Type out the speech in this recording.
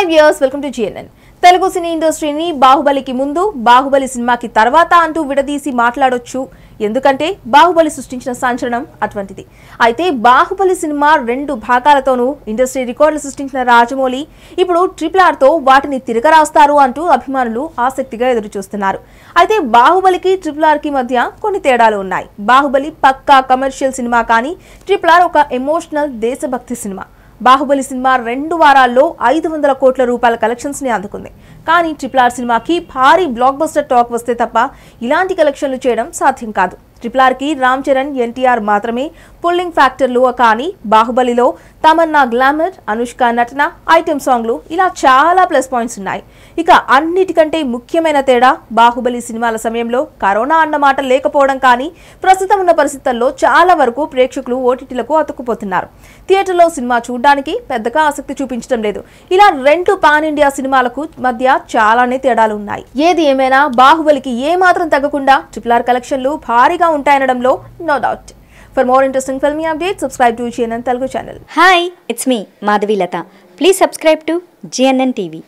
hi viewers welcome to GNN Telugu cine ఇండస్ట్రీని బాహుబలికి ముందు బాహుబలి సినిమాకి తర్వాత అంటూ విడదీసి మాట్లాడొచ్చు ఎందుకంటే బాహుబలి సృష్టించిన సంచలనం అటువంటిది అయితే బాహుబలి సినిమా రెండు భాగాలతోనూ ఇండస్ట్రీ రికార్డులు సృష్టించిన రాజమౌళి ఇప్పుడు ట్రిపుల్ ఆర్తో వాటిని తిరగరాస్తారు అంటూ అభిమానులు ఆసక్తిగా ఎదురుచూస్తున్నారు అయితే బాహుబలికి ట్రిపుల్ ఆర్కి మధ్య కొన్ని తేడాలు ఉన్నాయి బాహుబలి పక్కా కమర్షియల్ సినిమా కానీ ట్రిపుల్ ఆర్ ఒక ఎమోషనల్ దేశభక్తి సినిమా బాహుబలి సినిమా రెండు వారాల్లో ఐదు వందల కోట్ల రూపాయల కలెక్షన్స్ ని అందుకుంది కానీ ట్రిపుల్ ఆర్ సినిమాకి భారీ బ్లాక్ బస్టర్ టాక్ వస్తే తప్ప ఇలాంటి కలెక్షన్లు చేయడం సాధ్యం కాదు ట్రిపుల్ ఆర్కి రామ్ చరణ్ ఎన్టీఆర్ మాత్రమే పుల్లింగ్ ఫ్యాక్టర్లు కానీ బాహుబలిలో తమన్నా గ్లామర్ అనుష్క నటన ఐటెం సాంగ్లు ఇలా చాలా ప్లస్ పాయింట్స్ ఉన్నాయి ఇక అన్నిటికంటే ముఖ్యమైన తేడా బాహుబలి సినిమాల సమయంలో కరోనా అన్నమాట లేకపోవడం కానీ ప్రస్తుతం ఉన్న పరిస్థితుల్లో చాలా వరకు ప్రేక్షకులు ఓటీటీలకు అతుక్కుపోతున్నారు థియేటర్లో సినిమా చూడడానికి పెద్దగా ఆసక్తి చూపించడం లేదు ఇలా రెండు పాన్ ఇండియా సినిమాలకు మధ్య చాలానే తేడాలు ఉన్నాయి ఏది ఏమైనా బాహుబలికి ఏ మాత్రం తగ్గకుండా ఆర్ కలెక్షన్లు భారీగా ఉంటాయనడంలో no doubt for more interesting filmy update subscribe to GNN Telugu channel hi it's me Madhavi Latha please subscribe to GNN TV